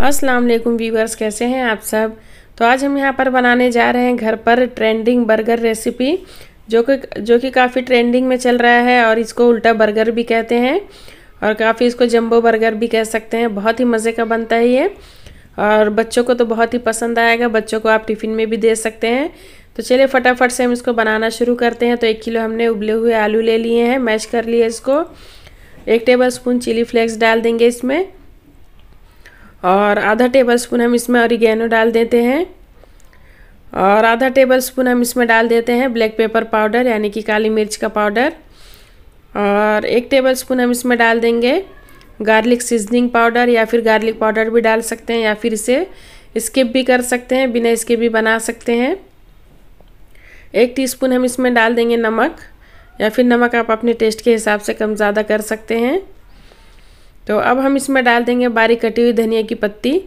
अस्सलाम वालेकुम व्यूवर्स कैसे हैं आप सब तो आज हम यहाँ पर बनाने जा रहे हैं घर पर ट्रेंडिंग बर्गर रेसिपी जो कि जो कि काफ़ी ट्रेंडिंग में चल रहा है और इसको उल्टा बर्गर भी कहते हैं और काफ़ी इसको जंबो बर्गर भी कह सकते हैं बहुत ही मज़े का बनता है ये और बच्चों को तो बहुत ही पसंद आएगा बच्चों को आप टिफ़िन में भी दे सकते हैं तो चलिए फटाफट से हम इसको बनाना शुरू करते हैं तो एक किलो हमने उबले हुए आलू ले लिए हैं मैश कर लिए इसको एक टेबल स्पून चिली फ्लेक्स डाल देंगे इसमें और आधा टेबल स्पून हम इसमें औरिगेनो डाल देते हैं और आधा टेबल स्पून हम इसमें डाल देते हैं ब्लैक पेपर पाउडर यानी कि काली मिर्च का पाउडर और एक टेबल स्पून हम इसमें डाल देंगे गार्लिक सीजनिंग पाउडर या फिर गार्लिक पाउडर भी डाल सकते हैं या फिर इसे स्किप भी कर सकते हैं बिना स्किप भी बना सकते हैं एक टीस्पून हम इसमें डाल देंगे नमक या फिर नमक आप अपने टेस्ट के हिसाब से कम ज़्यादा कर सकते हैं तो अब हम इसमें डाल देंगे बारीक कटी हुई धनिया की पत्ती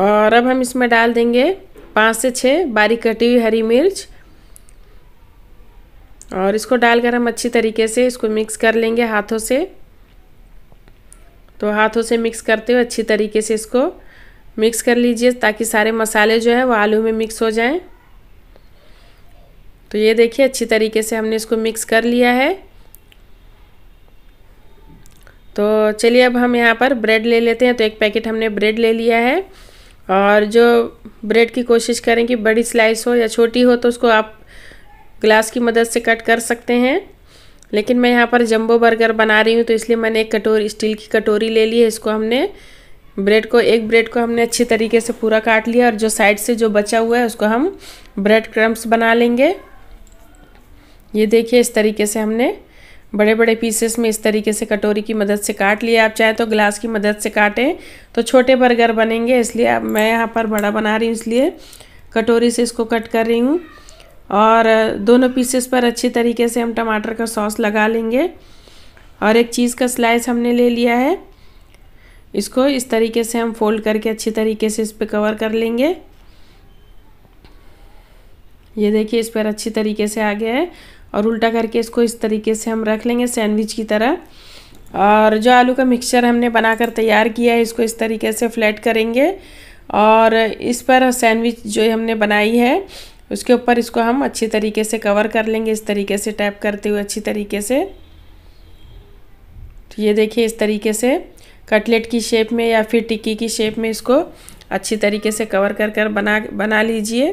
और अब हम इसमें डाल देंगे पाँच से छः बारीक कटी हुई हरी मिर्च और इसको डालकर हम अच्छी तरीके से इसको मिक्स कर लेंगे हाथों से तो हाथों से मिक्स करते हुए अच्छी तरीके से इसको मिक्स कर लीजिए ताकि सारे मसाले जो है वो आलू में मिक्स हो जाएं तो ये देखिए अच्छी तरीके से हमने इसको मिक्स कर लिया है तो चलिए अब हम यहाँ पर ब्रेड ले लेते हैं तो एक पैकेट हमने ब्रेड ले लिया है और जो ब्रेड की कोशिश करें कि बड़ी स्लाइस हो या छोटी हो तो उसको आप ग्लास की मदद से कट कर सकते हैं लेकिन मैं यहाँ पर जंबो बर्गर बना रही हूँ तो इसलिए मैंने एक कटोरी स्टील की कटोरी ले ली है इसको हमने ब्रेड को एक ब्रेड को हमने अच्छी तरीके से पूरा काट लिया और जो साइड से जो बचा हुआ है उसको हम ब्रेड क्रम्स बना लेंगे ये देखिए इस तरीके से हमने बड़े बड़े पीसेस में इस तरीके से कटोरी की मदद से काट लिया आप चाहे तो ग्लास की मदद से काटें तो छोटे बर्गर बनेंगे इसलिए अब मैं यहाँ पर बड़ा बना रही हूँ इसलिए कटोरी से इसको कट कर रही हूँ और दोनों पीसेस पर अच्छी तरीके से हम टमाटर का सॉस लगा लेंगे और एक चीज़ का स्लाइस हमने ले लिया है इसको इस तरीके से हम फोल्ड करके अच्छी तरीके से इस पर कवर कर लेंगे ये देखिए इस पर अच्छी तरीके से आ गया है और उल्टा करके इसको इस तरीके से हम रख लेंगे सैंडविच की तरह और जो आलू का मिक्सचर हमने बनाकर तैयार किया है इसको इस तरीके से फ्लैट करेंगे और इस पर सैंडविच जो हमने बनाई है उसके ऊपर इसको हम अच्छी तरीके से कवर कर लेंगे इस तरीके से टैप करते हुए अच्छी तरीके से तो ये देखिए इस तरीके से कटलेट की शेप में या फिर टिक्की की शेप में इसको अच्छी तरीके से कवर कर कर बना बना लीजिए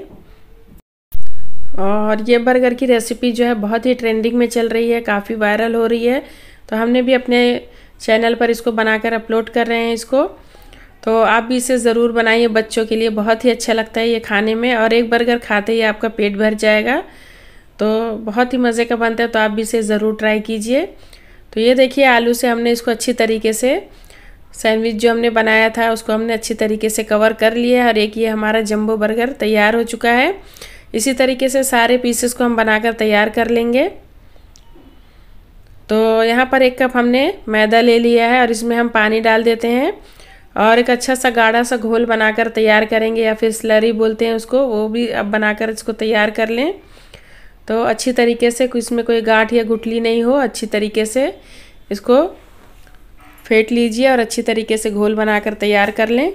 और ये बर्गर की रेसिपी जो है बहुत ही ट्रेंडिंग में चल रही है काफ़ी वायरल हो रही है तो हमने भी अपने चैनल पर इसको बनाकर अपलोड कर रहे हैं इसको तो आप भी इसे ज़रूर बनाइए बच्चों के लिए बहुत ही अच्छा लगता है ये खाने में और एक बर्गर खाते ही आपका पेट भर जाएगा तो बहुत ही मज़े का बनता है तो आप भी इसे ज़रूर ट्राई कीजिए तो ये देखिए आलू से हमने इसको अच्छी तरीके से सैंडविच जो हमने बनाया था उसको हमने अच्छी तरीके से कवर कर लिया और एक ये हमारा जम्बो बर्गर तैयार हो चुका है इसी तरीके से सारे पीसेस को हम बनाकर तैयार कर लेंगे तो यहाँ पर एक कप हमने मैदा ले लिया है और इसमें हम पानी डाल देते हैं और एक अच्छा सा गाढ़ा सा घोल बनाकर तैयार करेंगे या फिर स्लरी बोलते हैं उसको वो भी अब बनाकर इसको तैयार कर लें तो अच्छी तरीके से इसमें कोई गांठ या गुठली नहीं हो अच्छी तरीके से इसको फेंट लीजिए और अच्छी तरीके से घोल बनाकर तैयार कर लें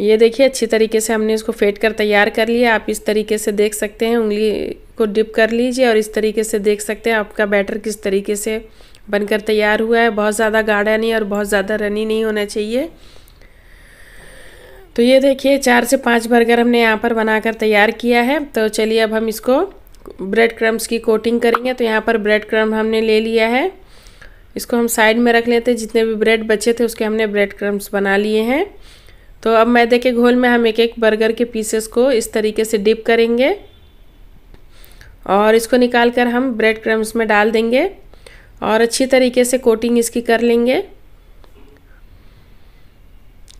ये देखिए अच्छी तरीके से हमने इसको फेंट कर तैयार कर लिया आप इस तरीके से देख सकते हैं उंगली को डिप कर लीजिए और इस तरीके से देख सकते हैं आपका बैटर किस तरीके से बनकर तैयार हुआ है बहुत ज़्यादा गाढ़ा नहीं और बहुत ज़्यादा रनी नहीं होना चाहिए तो ये देखिए चार से पाँच बर्गर हमने यहाँ पर बनाकर तैयार किया है तो चलिए अब हम इसको ब्रेड क्रम्स की कोटिंग करेंगे तो यहाँ पर ब्रेड क्रम हमने ले लिया है इसको हम साइड में रख लेते हैं जितने भी ब्रेड बचे थे उसके हमने ब्रेड क्रम्स बना लिए हैं तो अब मैदे के घोल में हम एक एक बर्गर के पीसेस को इस तरीके से डिप करेंगे और इसको निकाल कर हम ब्रेड क्रम्स में डाल देंगे और अच्छी तरीके से कोटिंग इसकी कर लेंगे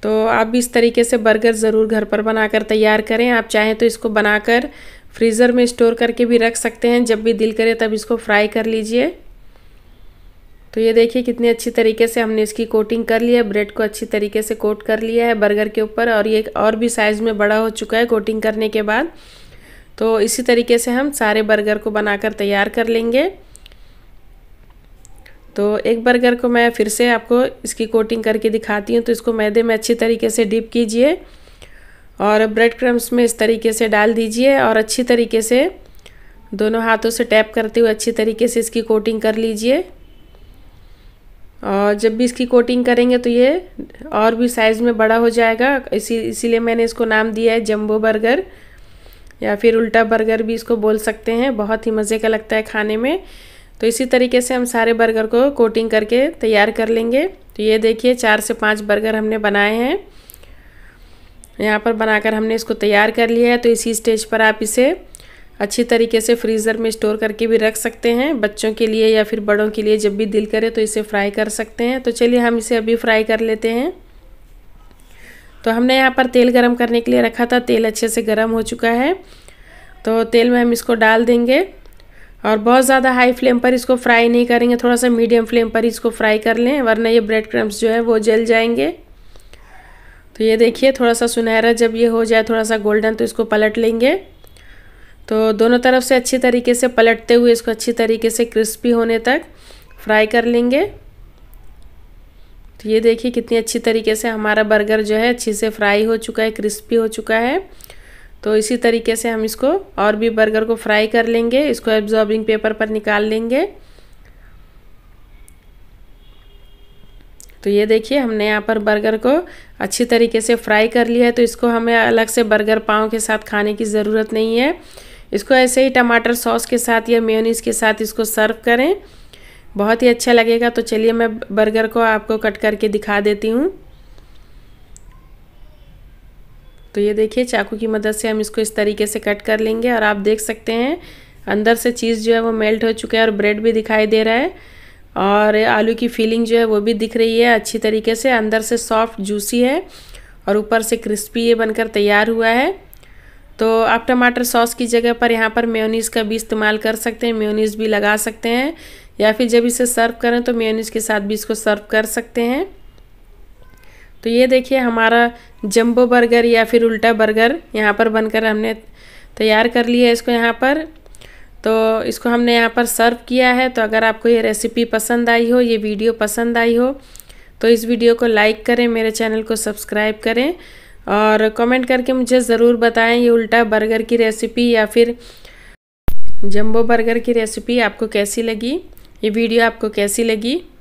तो आप भी इस तरीके से बर्गर ज़रूर घर पर बनाकर तैयार करें आप चाहें तो इसको बनाकर फ्रीज़र में स्टोर करके भी रख सकते हैं जब भी दिल करे तब इसको फ्राई कर लीजिए तो ये देखिए कितनी अच्छी तरीके से हमने इसकी कोटिंग कर लिया है ब्रेड को अच्छी तरीके से कोट कर लिया है बर्गर के ऊपर और ये और भी साइज़ में बड़ा हो चुका है कोटिंग करने के बाद तो इसी तरीके से हम सारे बर्गर को बनाकर तैयार कर लेंगे तो एक बर्गर को मैं फिर से आपको इसकी कोटिंग करके दिखाती हूँ तो इसको मैदे में अच्छी तरीके से डिप कीजिए और ब्रेड क्रम्स में इस तरीके से डाल दीजिए और अच्छी तरीके से दोनों हाथों से टैप करते हुए अच्छी तरीके से इसकी कोटिंग कर लीजिए और जब भी इसकी कोटिंग करेंगे तो ये और भी साइज़ में बड़ा हो जाएगा इसी इसीलिए मैंने इसको नाम दिया है जम्बो बर्गर या फिर उल्टा बर्गर भी इसको बोल सकते हैं बहुत ही मज़े का लगता है खाने में तो इसी तरीके से हम सारे बर्गर को कोटिंग करके तैयार कर लेंगे तो ये देखिए चार से पाँच बर्गर हमने बनाए हैं यहाँ पर बनाकर हमने इसको तैयार कर लिया है तो इसी स्टेज पर आप इसे अच्छी तरीके से फ्रीज़र में स्टोर करके भी रख सकते हैं बच्चों के लिए या फिर बड़ों के लिए जब भी दिल करे तो इसे फ्राई कर सकते हैं तो चलिए हम इसे अभी फ्राई कर लेते हैं तो हमने यहाँ पर तेल गरम करने के लिए रखा था तेल अच्छे से गरम हो चुका है तो तेल में हम इसको डाल देंगे और बहुत ज़्यादा हाई फ्लेम पर इसको फ्राई नहीं करेंगे थोड़ा सा मीडियम फ्लेम पर इसको फ्राई कर लें वरना ये ब्रेड क्रम्स जो है वो जल जाएंगे तो ये देखिए थोड़ा सा सुनहरा जब ये हो जाए थोड़ा सा गोल्डन तो इसको पलट लेंगे तो दोनों तरफ से अच्छी तरीके से पलटते हुए इसको अच्छी तरीके से क्रिस्पी होने तक फ्राई कर लेंगे तो ये देखिए कितनी अच्छी तरीके से हमारा बर्गर जो है अच्छे से फ्राई हो चुका है क्रिस्पी हो चुका है तो इसी तरीके से हम इसको और भी बर्गर को फ्राई कर लेंगे इसको एब्जॉर्बिंग पेपर पर निकाल लेंगे तो ये देखिए हमने यहाँ पर बर्गर को अच्छी तरीके से फ्राई कर लिया है तो इसको हमें अलग से बर्गर पाव के साथ खाने की ज़रूरत नहीं है इसको ऐसे ही टमाटर सॉस के साथ या मेयोनीज के साथ इसको सर्व करें बहुत ही अच्छा लगेगा तो चलिए मैं बर्गर को आपको कट करके दिखा देती हूँ तो ये देखिए चाकू की मदद से हम इसको इस तरीके से कट कर लेंगे और आप देख सकते हैं अंदर से चीज़ जो है वो मेल्ट हो चुका है और ब्रेड भी दिखाई दे रहा है और आलू की फीलिंग जो है वो भी दिख रही है अच्छी तरीके से अंदर से सॉफ्ट जूसी है और ऊपर से क्रिस्पी ये बनकर तैयार हुआ है तो आप टमाटर सॉस की जगह पर यहाँ पर मेयोनीज़ का भी इस्तेमाल कर सकते हैं मेयोनीज़ भी लगा सकते हैं या फिर जब इसे सर्व करें तो मेयोनीज़ के साथ भी इसको सर्व कर सकते हैं तो ये देखिए हमारा जंबो बर्गर या फिर उल्टा बर्गर यहाँ पर बनकर हमने तैयार कर लिया है इसको यहाँ पर तो इसको हमने यहाँ पर सर्व किया है तो अगर आपको ये रेसिपी पसंद आई हो ये वीडियो पसंद आई हो तो इस वीडियो को लाइक करें मेरे चैनल को सब्सक्राइब करें और कमेंट करके मुझे ज़रूर बताएं ये उल्टा बर्गर की रेसिपी या फिर जंबो बर्गर की रेसिपी आपको कैसी लगी ये वीडियो आपको कैसी लगी